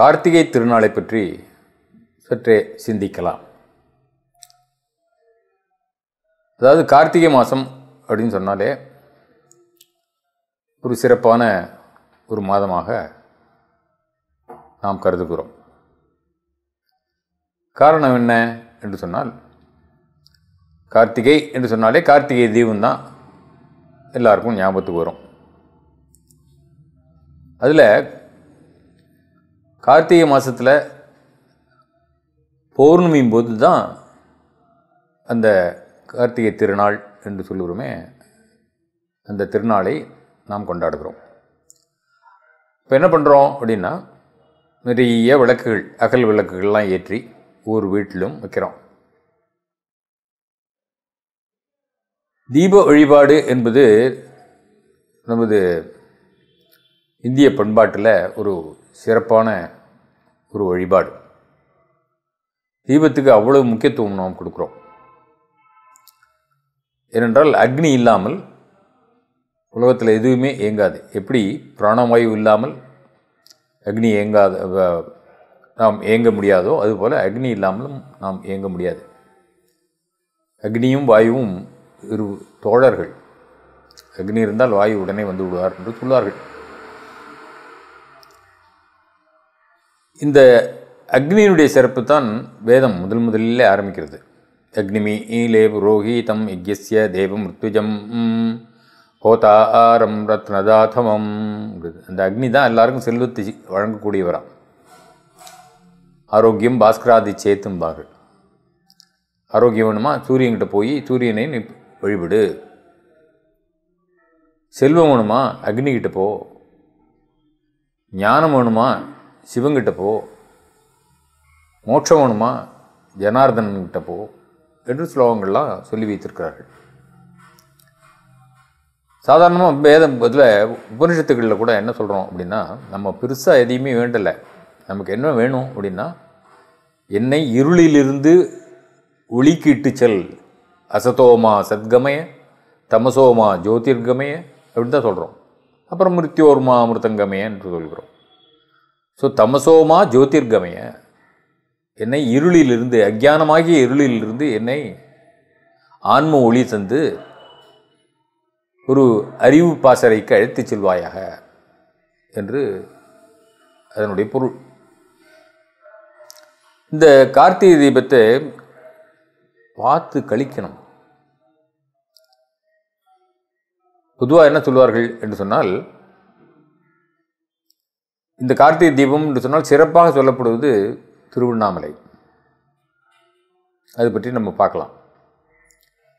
கார்த்திகை திருநாளை பற்றி சற்றே சிந்திக்கலாம் அதாவது கார்த்திகை மாதம் அப்படின்னு சொன்னாலே ஒரு சிறப்பான ஒரு மாதமாக நாம் கருதுகிறோம் காரணம் என்ன என்று சொன்னால் கார்த்திகை என்று சொன்னாலே கார்த்திகை தீபம் தான் எல்லாருக்கும் ஞாபகத்துக்கு வரும் அதில் கார்த்திகை மாதத்தில் பௌர்ணமியும் போது தான் அந்த கார்த்திகை திருநாள் என்று சொல்லுகிறோமே அந்த திருநாளை நாம் கொண்டாடுகிறோம் இப்போ என்ன பண்ணுறோம் அப்படின்னா நிறைய விளக்குகள் அகல் விளக்குகள்லாம் ஏற்றி ஒவ்வொரு வீட்டிலும் வைக்கிறோம் தீப வழிபாடு என்பது நமது இந்திய பண்பாட்டில் ஒரு சிறப்பான ஒரு வழிபாடு தீபத்துக்கு அவ்வளவு முக்கியத்துவம் நாம் கொடுக்குறோம் ஏனென்றால் அக்னி இல்லாமல் உலகத்தில் எதுவுமே இயங்காது எப்படி பிராணவாயு இல்லாமல் அக்னி இயங்காத நாம் இயங்க முடியாதோ அதுபோல் அக்னி இல்லாமலும் நாம் இயங்க முடியாது அக்னியும் வாயுவும் இரு தோழர்கள் அக்னி இருந்தால் வாயு உடனே வந்து விடுவார் என்று சொல்வார்கள் இந்த அக்னியினுடைய சிறப்பு தான் வேதம் முதல் முதலில் ஆரம்பிக்கிறது அக்னிமி ஈலே புரோஹி தம் யஜ்யஸ்ய தேவம் ருத்விஜம் ஹோதா ஆரம் ரத்னதாதமம் அந்த அக்னி தான் எல்லாருக்கும் செல்வத்தை வழங்கக்கூடியவராம் ஆரோக்கியம் பாஸ்கராதி சேத்தும் ஆரோக்கியம் வேணுமா சூரியன்கிட்ட போய் சூரியனை நீ வழிபடு செல்வம் வேணுமா அக்னிகிட்ட போ ஞானம் வேணுமா சிவங்கிட்ட போ மோட்சம் வேணுமா ஜனார்தன்கிட்ட போ என்று ஸ்லோகங்கள்லாம் சொல்லி வைத்திருக்கிறார்கள் சாதாரணமாக வேதம் இதில் உபனிஷத்துக்களில் கூட என்ன சொல்கிறோம் அப்படின்னா நம்ம பெருசாக எதையுமே வேண்டலை நமக்கு என்ன வேணும் அப்படின்னா என்னை இருளிலிருந்து ஒழிக்கிட்டு செல் அசதோமா சத்கமய தமசோமா ஜோதிர்கமய அப்படின்னு தான் சொல்கிறோம் அப்புறம் மிருத்தியோர்மா என்று சொல்கிறோம் ஸோ தமசோமா ஜோதிர்கமய என்னை இருளிலிருந்து அஜானமாகிய இருளிலிருந்து என்னை ஆன்ம ஒளி தந்து ஒரு அறிவு பாசறைக்கு அழைத்துச் செல்வாயாக என்று அதனுடைய பொருள் இந்த கார்த்திகை தீபத்தை பார்த்து கழிக்கணும் பொதுவாக என்ன சொல்வார்கள் என்று சொன்னால் இந்த கார்த்திகை தீபம் என்று சொன்னால் சிறப்பாக சொல்லப்படுவது திருவண்ணாமலை அது பற்றி நம்ம பார்க்கலாம்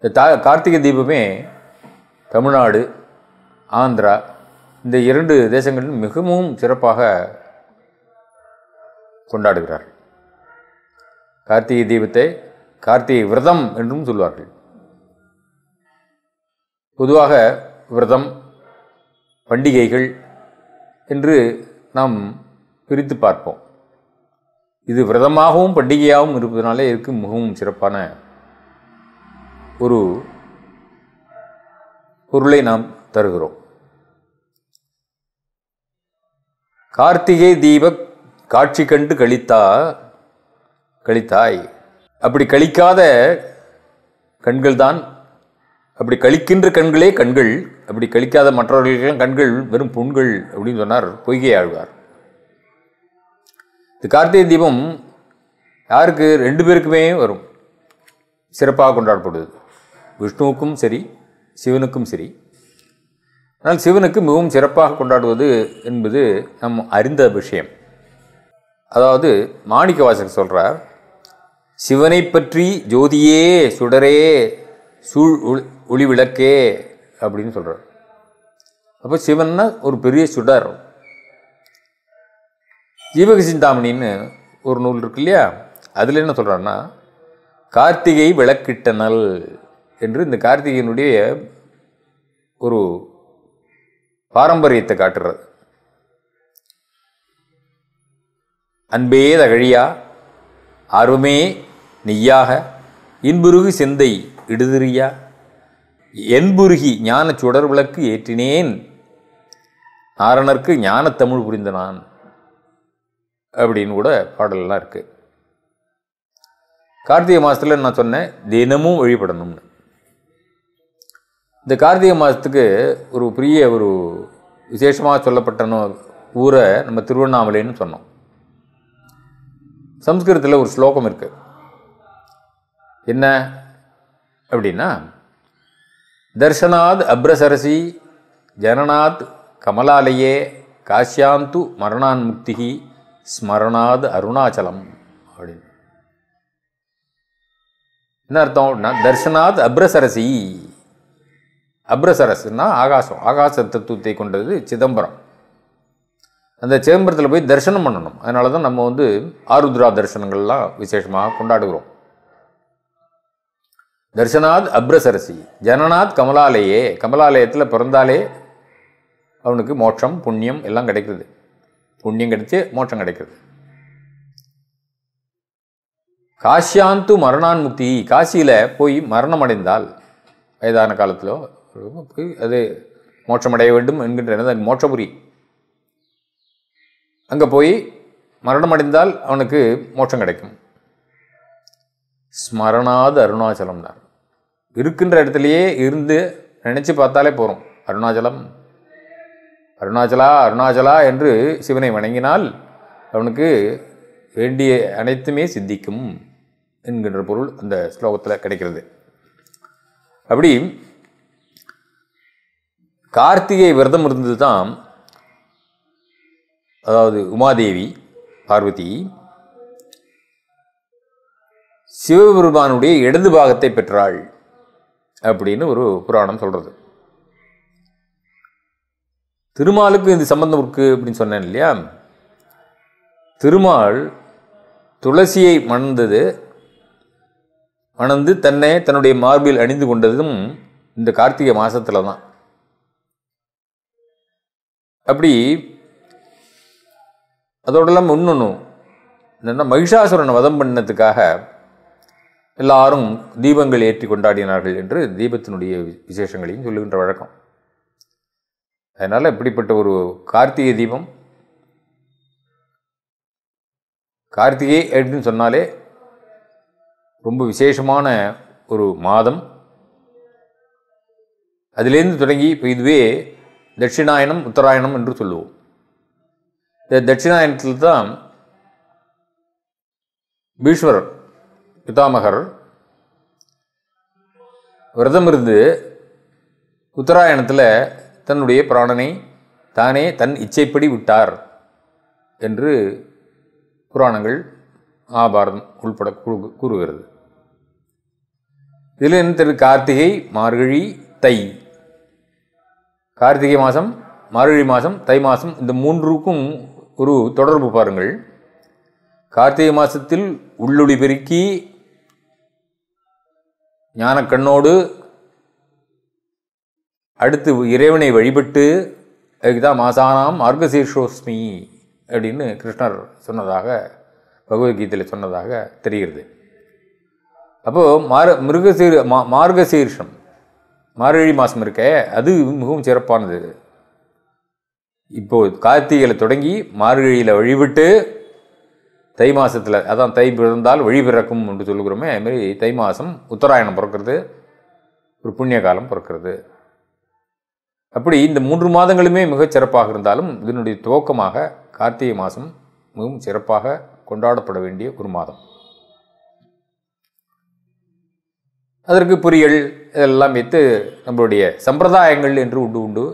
இந்த தா கார்த்திகை தீபமே தமிழ்நாடு ஆந்திரா இந்த இரண்டு தேசங்களிலும் மிகவும் சிறப்பாக கொண்டாடுகிறார்கள் கார்த்திகை தீபத்தை கார்த்திகை விரதம் என்றும் சொல்வார்கள் பொதுவாக விரதம் பண்டிகைகள் என்று நாம் பிரித்து பார்ப்போம் இது விரதமாகவும் பண்டிகையாகவும் இருப்பதனாலே இருக்கு மிகவும் சிறப்பான ஒரு பொருளை நாம் தருகிறோம் கார்த்திகை தீப காட்சி கண்டு கழித்தா கழித்தாய் அப்படி கழிக்காத கண்கள்தான் அப்படி கழிக்கின்ற கண்களே கண்கள் அப்படி கழிக்காத மற்றவர்களுக்கெல்லாம் கண்கள் வெறும் புண்கள் அப்படின்னு சொன்னார் பொய்கை ஆழ்வார் இந்த கார்த்திகை தீபம் யாருக்கு ரெண்டு பேருக்குமே வரும் சிறப்பாக கொண்டாடப்படுது விஷ்ணுவுக்கும் சரி சிவனுக்கும் சரி ஆனால் சிவனுக்கு மிகவும் சிறப்பாக கொண்டாடுவது என்பது நம் அறிந்த விஷயம் அதாவது மாணிக்க வாசகர் சொல்கிறார் சிவனை பற்றி ஜோதியே சுடரே சூழ் ஒளி விளக்கே அப்படின்னு சொல்கிறார் அப்போ சிவன்னா ஒரு பெரிய சுடர் ஜீவக சிந்தாமணின்னு ஒரு நூல் இருக்கு இல்லையா அதில் என்ன சொல்கிறான்னா கார்த்திகை விளக்கிட்டனல் என்று இந்த கார்த்திகையினுடைய ஒரு பாரம்பரியத்தை காட்டுறது அன்பே தகழியா ஆர்வமே நெய்யாக இன்புருகு செந்தை இடுதிரியா என்புருகி ஞான சுடர் விளக்கு ஏற்றினேன் நாரணருக்கு ஞான தமிழ் புரிந்த நான் அப்படின்னு கூட பாடலெலாம் இருக்குது கார்த்திகை மாதத்தில் நான் சொன்னேன் தினமும் வழிபடணும்னு இந்த கார்த்திகை மாதத்துக்கு ஒரு பெரிய ஒரு விசேஷமாக சொல்லப்பட்ட ஊரை நம்ம திருவண்ணாமலைன்னு சொன்னோம் சம்ஸ்கிருதத்தில் ஒரு ஸ்லோகம் இருக்குது என்ன அப்படின்னா தர்சனாத் அப்ரசரசி ஜனநாத் கமலாலயே காஷ்யாந்து மரணான் முக்தி ஸ்மரணாத் அருணாச்சலம் அப்படின்னு என்ன அர்த்தம் அப்படின்னா தர்ஷனாத் அப்ரசரசி அப்ரசரஸ்னா ஆகாசம் ஆகாச தத்துவத்தை கொண்டது சிதம்பரம் அந்த சிதம்பரத்தில் போய் தரிசனம் பண்ணணும் அதனால தான் நம்ம வந்து ஆருத்ரா தரிசனங்கள்லாம் விசேஷமாக கொண்டாடுகிறோம் தர்சனாத் அப்ரசரசி ஜனநாத் கமலாலயே கமலாலயத்தில் பிறந்தாலே அவனுக்கு மோட்சம் புண்ணியம் எல்லாம் கிடைக்கிறது புண்ணியம் கிடைச்சி மோட்சம் கிடைக்கிறது காசியாந்து மரணான் முக்தி காசியில் போய் மரணம் அடைந்தால் வயதான காலத்தில் அது மோட்சம் அடைய வேண்டும் என்கின்ற எனது மோட்சபுரி அங்கே போய் மரணம் அடைந்தால் அவனுக்கு மோட்சம் கிடைக்கும் ஸ்மரணாத அருணாச்சலம் தான் இருக்கின்ற இடத்துலையே இருந்து நினச்சி பார்த்தாலே போகிறோம் அருணாச்சலம் அருணாச்சலா அருணாச்சலா என்று சிவனை வணங்கினால் அவனுக்கு வேண்டிய அனைத்துமே சித்திக்கும் என்கின்ற பொருள் அந்த ஸ்லோகத்தில் கிடைக்கிறது அப்படி கார்த்திகை விரதம் இருந்தது தான் அதாவது உமாதேவி பார்வதி சிவபெருமானுடைய இடது பாகத்தை பெற்றாள் அப்படின்னு ஒரு புராணம் சொல்கிறது திருமாலுக்கு இது சம்பந்தம் இருக்குது அப்படின்னு சொன்னேன் இல்லையா திருமால் துளசியை மணந்தது மணந்து தன்னை தன்னுடைய மார்பில் அணிந்து கொண்டதும் இந்த கார்த்திகை மாதத்தில் தான் அப்படி அதோடெல்லாம் இன்னொன்று என்னென்னா மகிஷாசுரனை வதம் பண்ணதுக்காக எல்லாரும் தீபங்கள் ஏற்றி கொண்டாடினார்கள் என்று தீபத்தினுடைய விசேஷங்களையும் சொல்லுகின்ற வழக்கம் அதனால் இப்படிப்பட்ட ஒரு கார்த்திகை தீபம் கார்த்திகை அப்படின்னு சொன்னாலே ரொம்ப விசேஷமான ஒரு மாதம் அதிலேருந்து தொடங்கி இப்போ இதுவே தட்சிணாயனம் உத்தராயணம் என்று சொல்லுவோம் இந்த தட்சிணாயனத்தில் தான் பீஸ்வரர் பிதாமகர் விரதம் இருந்து உத்தராயணத்தில் தன்னுடைய பிராணனை தானே தன் இச்சைப்படி விட்டார் என்று புராணங்கள் மகாபாரதம் உள்பட கூறுகிறது இதில் என்ன திரு கார்த்திகை மார்கழி தை கார்த்திகை மாதம் மார்கழி மாதம் தை மாதம் இந்த மூன்றுக்கும் ஒரு தொடர்பு பாருங்கள் கார்த்திகை மாதத்தில் உள்ளொளி பெருக்கி ஞான கண்ணோடு அடுத்து இறைவனை வழிபட்டு அதுக்கு தான் மாசானாம் மார்கசீர்ஷோஸ்மி அப்படின்னு கிருஷ்ணர் சொன்னதாக பகவத்கீதையில் சொன்னதாக தெரிகிறது அப்போது மார மிருகசீர் மா மார்கசீர்ஷம் மார்கழி மாதம் இருக்கே அது மிகவும் சிறப்பானது இப்போது கார்த்திகையில் தொடங்கி மார்கழியில் வழிபட்டு தை மாதத்தில் அதான் தை பிறந்தால் வழி பிறக்கும் என்று சொல்லுகிறோமே அதுமாரி தை மாதம் உத்தராயணம் பிறக்கிறது ஒரு புண்ணிய காலம் பிறக்கிறது அப்படி இந்த மூன்று மாதங்களுமே மிகச் சிறப்பாக இருந்தாலும் இதனுடைய துவக்கமாக கார்த்திகை மாதம் மிகவும் சிறப்பாக கொண்டாடப்பட வேண்டிய ஒரு மாதம் அதற்கு பொரியல் இதெல்லாம் வைத்து நம்மளுடைய சம்பிரதாயங்கள் என்று உண்டு உண்டு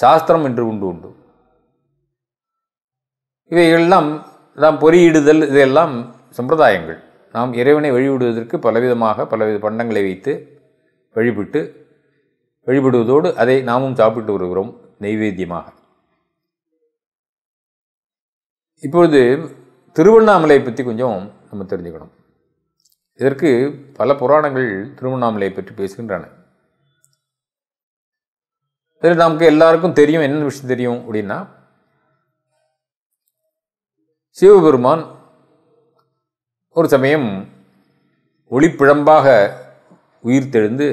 சாஸ்திரம் என்று உண்டு உண்டு இவைகள்லாம் அதான் பொறியிடுதல் இதெல்லாம் சம்பிரதாயங்கள் நாம் இறைவனை வழிவிடுவதற்கு பலவிதமாக பலவித பண்டங்களை வைத்து வழிபட்டு வழிபடுவதோடு அதை நாமும் சாப்பிட்டு வருகிறோம் நைவேத்தியமாக இப்பொழுது திருவண்ணாமலை பற்றி கொஞ்சம் நம்ம தெரிஞ்சுக்கணும் இதற்கு பல புராணங்கள் திருவண்ணாமலையை பற்றி பேசுகின்றன இதில் நமக்கு எல்லாருக்கும் தெரியும் என்ன விஷயம் தெரியும் அப்படின்னா சிவபெருமான் ஒரு சமயம் ஒளிப்பிழம்பாக உயிர் தெழுந்து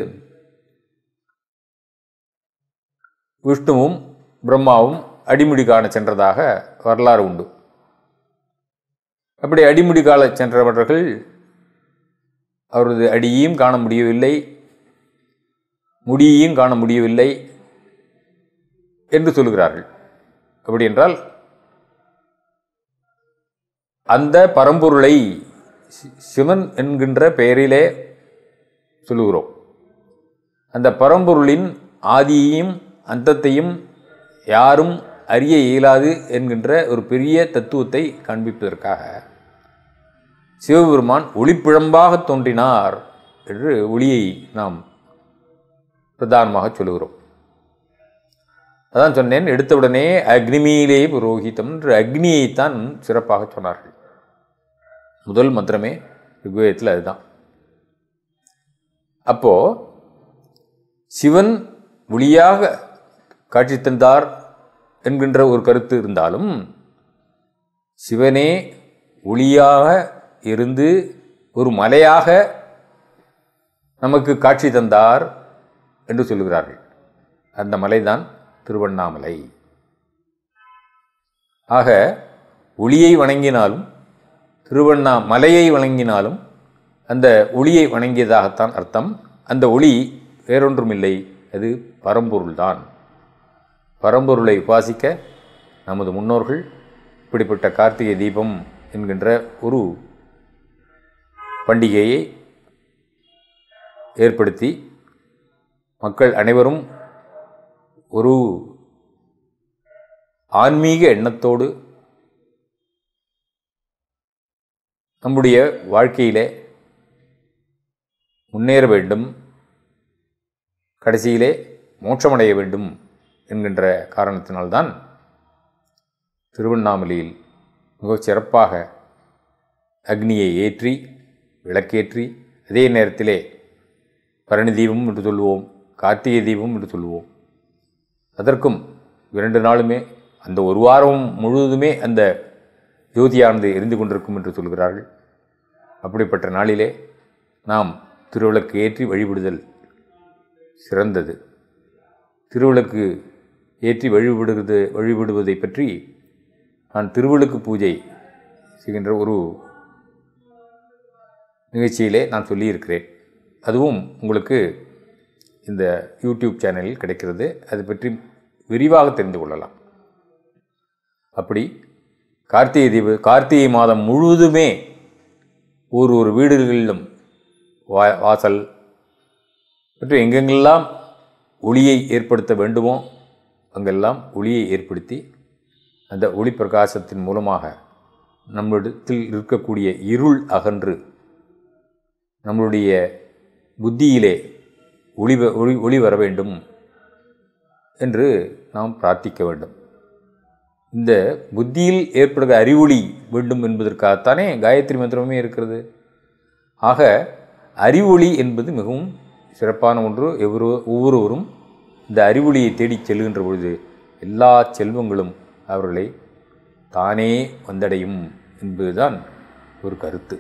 விஷ்ணுவும் பிரம்மாவும் அடிமுடி காண சென்றதாக வரலாறு உண்டு அப்படி அடிமுடி கால சென்றவர்கள் அவரது அடியையும் காண முடியவில்லை முடியையும் காண முடியவில்லை என்று சொல்கிறார்கள் அப்படி என்றால் அந்த பரம்பொருளை சிவன் என்கின்ற பெயரிலே சொல்லுகிறோம் அந்த பரம்பொருளின் ஆதியையும் அந்தத்தையும் யாரும் அறிய இயலாது என்கின்ற ஒரு பெரிய தத்துவத்தை காண்பிப்பதற்காக சிவபெருமான் ஒளிப்பிழம்பாக தோன்றினார் என்று ஒளியை நாம் பிரதானமாக சொல்லுகிறோம் அதான் சொன்னேன் எடுத்தவுடனே அக்னிமீலே புரோஹிதம் என்று அக்னியைத்தான் சிறப்பாக சொன்னார்கள் முதல் மந்திரமே ரிக்வேதத்தில் அதுதான் அப்போது சிவன் ஒளியாக காட்சி தந்தார் என்கின்ற ஒரு கருத்து இருந்தாலும் சிவனே ஒளியாக இருந்து ஒரு மலையாக நமக்கு காட்சி தந்தார் என்று சொல்கிறார்கள் அந்த மலைதான் திருவண்ணாமலை ஆக ஒளியை வணங்கினாலும் திருவண்ணா மலையை வணங்கினாலும் அந்த ஒளியை வணங்கியதாகத்தான் அர்த்தம் அந்த ஒளி வேறொன்றுமில்லை அது பரம்பொருள்தான் பரம்பொருளை உபாசிக்க நமது முன்னோர்கள் இப்படிப்பட்ட கார்த்திகை தீபம் என்கின்ற ஒரு பண்டிகையை ஏற்படுத்தி மக்கள் அனைவரும் ஒரு ஆன்மீக எண்ணத்தோடு நம்முடைய வாழ்க்கையிலே முன்னேற வேண்டும் கடைசியிலே மோட்சமடைய வேண்டும் என்கின்ற காரணத்தினால்தான் திருவண்ணாமலையில் மிகச் சிறப்பாக அக்னியை ஏற்றி விளக்கேற்றி அதே நேரத்திலே பரணி தீபம் என்று சொல்லுவோம் கார்த்திகை தீபம் என்று சொல்லுவோம் அதற்கும் இரண்டு நாளுமே அந்த ஒரு வாரம் முழுவதுமே அந்த ஜோதியானது எரிந்து கொண்டிருக்கும் என்று சொல்கிறார்கள் அப்படிப்பட்ட நாளிலே நாம் திருவிளக்கு ஏற்றி வழிபடுதல் சிறந்தது திருவிளக்கு ஏற்றி வழிபடுகிறது வழிபடுவதை பற்றி நான் திருவிளக்கு பூஜை செய்கின்ற ஒரு நிகழ்ச்சியிலே நான் சொல்லியிருக்கிறேன் அதுவும் உங்களுக்கு இந்த யூடியூப் சேனலில் கிடைக்கிறது அது பற்றி விரிவாக தெரிந்து கொள்ளலாம் அப்படி கார்த்திகை தீப கார்த்திகை மாதம் முழுவதுமே ஒரு ஒரு வீடுகளிலும் வா வாசல் மற்றும் எங்கெங்கெல்லாம் ஒளியை ஏற்படுத்த வேண்டுமோ அங்கெல்லாம் ஒளியை ஏற்படுத்தி அந்த ஒளி பிரகாசத்தின் மூலமாக நம்மிடத்தில் இருக்கக்கூடிய இருள் அகன்று நம்மளுடைய புத்தியிலே ஒளி ஒளி ஒளி வர வேண்டும் என்று நாம் பிரார்த்திக்க வேண்டும் இந்த புத்தியில் ஏற்படுகிற அறிவொளி வேண்டும் என்பதற்காகத்தானே காயத்ரி மந்திரமே இருக்கிறது ஆக அறிவொளி என்பது மிகவும் சிறப்பான ஒன்று எவ்வொரு ஒவ்வொருவரும் இந்த அறிவொளியை தேடிச் செல்கின்ற பொழுது எல்லா செல்வங்களும் அவர்களை தானே வந்தடையும் என்பதுதான் ஒரு கருத்து